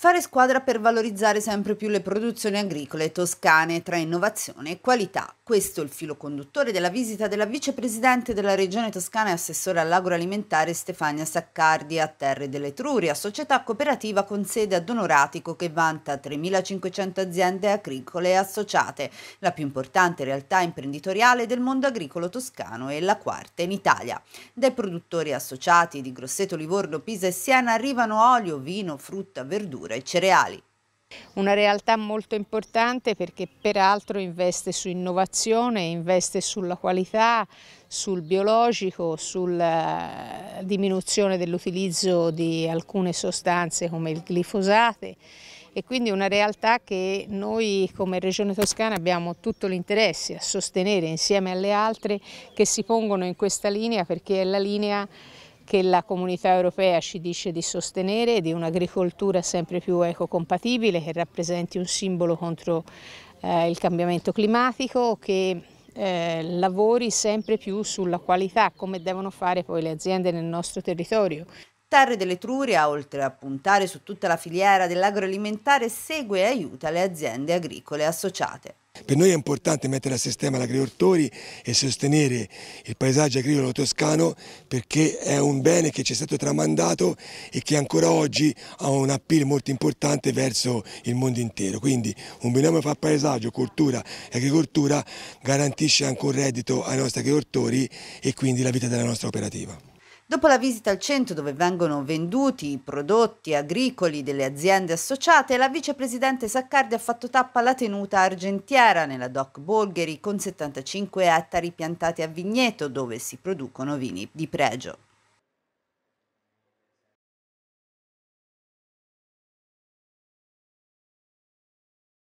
fare squadra per valorizzare sempre più le produzioni agricole toscane tra innovazione e qualità. Questo è il filo conduttore della visita della vicepresidente della Regione Toscana e assessore all'agroalimentare Stefania Saccardi a Terre dell'Etruria, società cooperativa con sede a Donoratico che vanta 3.500 aziende agricole associate, la più importante realtà imprenditoriale del mondo agricolo toscano e la quarta in Italia. Dai produttori associati di Grosseto, Livorno, Pisa e Siena arrivano olio, vino, frutta, verdura e cereali. Una realtà molto importante perché peraltro investe su innovazione, investe sulla qualità, sul biologico, sulla eh, diminuzione dell'utilizzo di alcune sostanze come il glifosate e quindi una realtà che noi come Regione Toscana abbiamo tutto l'interesse a sostenere insieme alle altre che si pongono in questa linea perché è la linea che la comunità europea ci dice di sostenere, di un'agricoltura sempre più ecocompatibile che rappresenti un simbolo contro eh, il cambiamento climatico, che eh, lavori sempre più sulla qualità, come devono fare poi le aziende nel nostro territorio. Terre dell'Etruria, oltre a puntare su tutta la filiera dell'agroalimentare, segue e aiuta le aziende agricole associate. Per noi è importante mettere a sistema l'agricoltori e sostenere il paesaggio agricolo toscano perché è un bene che ci è stato tramandato e che ancora oggi ha un appeal molto importante verso il mondo intero. Quindi un binomio fa paesaggio, cultura e agricoltura garantisce anche un reddito ai nostri agricoltori e quindi la vita della nostra operativa. Dopo la visita al centro dove vengono venduti i prodotti agricoli delle aziende associate, la vicepresidente Saccardi ha fatto tappa alla tenuta argentiera nella DOC Bolgheri con 75 ettari piantati a vigneto dove si producono vini di pregio.